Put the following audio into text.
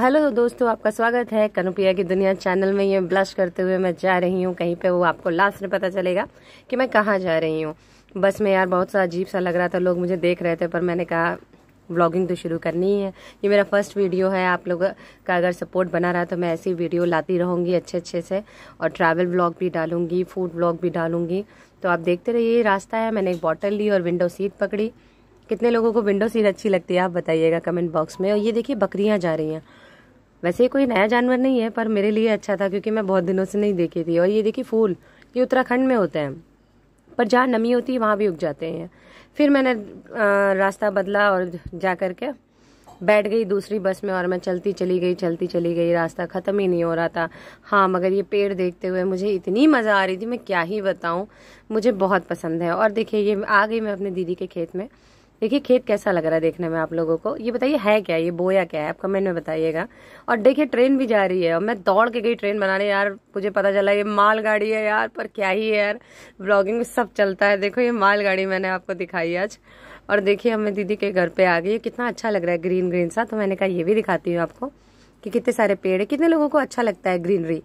hello दोस्तों आपका स्वागत है कनुपिया की दुनिया चैनल में ये ब्लश करते हुए मैं जा रही हूँ कहीं पे वो आपको लास्ट में पता चलेगा कि मैं कहाँ जा रही हूँ बस में यार बहुत सा अजीब सा लग रहा था लोग मुझे देख रहे थे पर मैंने कहा व्लॉगिंग तो शुरू करनी ही है ये मेरा फर्स्ट वीडियो है आप लोग का अगर सपोर्ट बना रहा तो मैं ऐसी वीडियो लाती रहूँगी अच्छे अच्छे से और ट्रैवल ब्लॉग भी डालूँगी फूड ब्लॉग भी डालूँगी तो आप देखते रहिए ये रास्ता है मैंने एक बॉटल ली और विंडो सीट पकड़ी कितने लोगों को विंडो सीट अच्छी लगती है आप बताइएगा कमेंट बॉक्स में और ये देखिए बकरियाँ जा रही हैं वैसे कोई नया जानवर नहीं है पर मेरे लिए अच्छा था क्योंकि मैं बहुत दिनों से नहीं देखी थी और ये देखिए फूल ये उत्तराखंड में होते हैं पर जहाँ नमी होती है वहाँ भी उग जाते हैं फिर मैंने रास्ता बदला और जा कर के बैठ गई दूसरी बस में और मैं चलती चली गई चलती चली गई रास्ता ख़त्म ही नहीं हो रहा था हाँ मगर ये पेड़ देखते हुए मुझे इतनी मज़ा आ रही थी मैं क्या ही बताऊँ मुझे बहुत पसंद है और देखिए ये आ गई मैं अपने दीदी के खेत में देखिए खेत कैसा लग रहा है देखने में आप लोगों को ये बताइए है क्या ये बोया क्या है आप कमेंट में बताइएगा और देखिए ट्रेन भी जा रही है और मैं दौड़ के गई ट्रेन बनाने यार मुझे पता चला ये माल गाड़ी है यार पर क्या ही है यार ब्लॉगिंग में सब चलता है देखो ये माल गाड़ी मैंने आपको दिखाई आज और देखिए हमें दीदी के घर पे आ गई कितना अच्छा लग रहा है ग्रीन ग्रीन सा तो मैंने कहा ये भी दिखाती हूँ आपको कि कितने सारे पेड़ है कितने लोगों को अच्छा लगता है ग्रीनरी